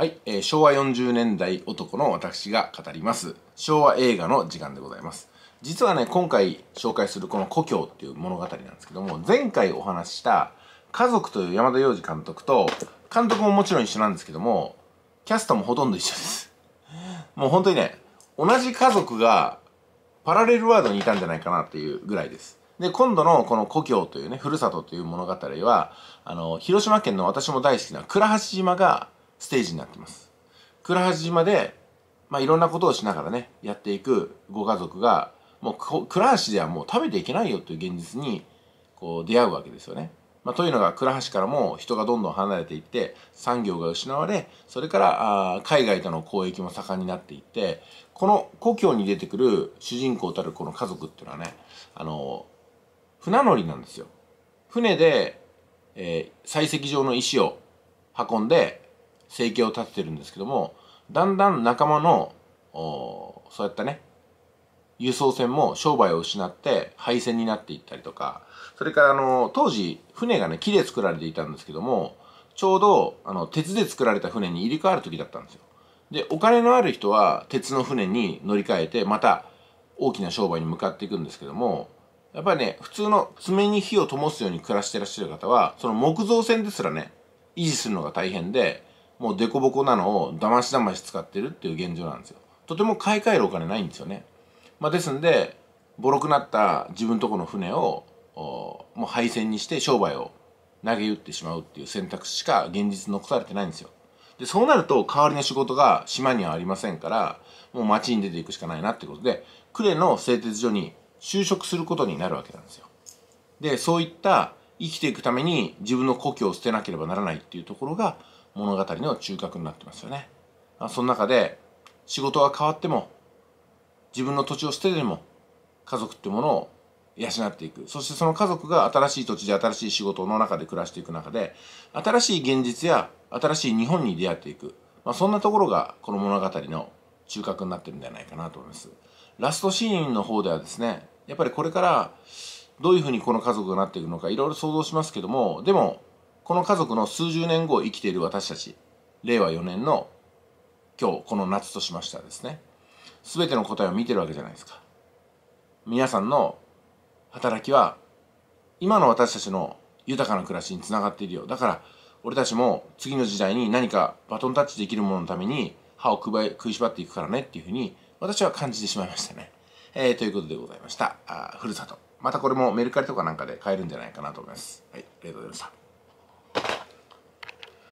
はい、えー、昭和40年代男の私が語ります昭和映画の時間でございます実はね今回紹介するこの「故郷」っていう物語なんですけども前回お話しした「家族」という山田洋次監督と監督ももちろん一緒なんですけどもキャストもほとんど一緒ですもう本当にね同じ家族がパラレルワードにいたんじゃないかなっていうぐらいですで今度のこの「故郷」というねふるさとという物語はあの広島県の私も大好きな倉橋島が「ステージになってます。倉橋島で、まあ、いろんなことをしながらね、やっていくご家族が、もう、倉橋ではもう食べていけないよという現実に、こう、出会うわけですよね。まあ、というのが、倉橋からも人がどんどん離れていって、産業が失われ、それから、あ海外との交易も盛んになっていって、この故郷に出てくる主人公たるこの家族っていうのはね、あの船乗りなんですよ。船で、えー、採石場の石を運んで、生計を立ててるんですけどもだんだん仲間のそういったね輸送船も商売を失って廃船になっていったりとかそれからあの当時船がね木で作られていたんですけどもちょうどあの鉄で作られた船に入れ替わる時だったんですよでお金のある人は鉄の船に乗り換えてまた大きな商売に向かっていくんですけどもやっぱりね普通の爪に火を灯すように暮らしてらっしゃる方はその木造船ですらね維持するのが大変でもう凸凹なのを騙し騙し使ってるっていう現状なんですよとても買い替えるお金ないんですよね、まあ、ですんでボロくなった自分とこの船をもう廃船にして商売を投げ打ってしまうっていう選択肢しか現実残されてないんですよでそうなると代わりの仕事が島にはありませんからもう町に出ていくしかないなってことで呉の製鉄所に就職することになるわけなんですよでそういった生きていくために自分の故郷を捨てなければならないっていうところが物語の中核になってますよね。その中で仕事が変わっても自分の土地を捨てても家族ってものを養っていくそしてその家族が新しい土地で新しい仕事の中で暮らしていく中で新しい現実や新しい日本に出会っていく、まあ、そんなところがこの物語の中核になってるんじゃないかなと思いますラストシーンの方ではですねやっぱりこれからどういうふうにこの家族がなっていくのかいろいろ想像しますけどもでもこの家族の数十年後生きている私たち令和4年の今日この夏としましたですね全ての答えを見てるわけじゃないですか皆さんの働きは今の私たちの豊かな暮らしにつながっているよだから俺たちも次の時代に何かバトンタッチできるもののために歯を食いしばっていくからねっていうふうに私は感じてしまいましたね。えー、ということでございました。あふるさとまたこれもメルカリとかなんかで買えるんじゃないかなと思います。はい、ありがとうございました。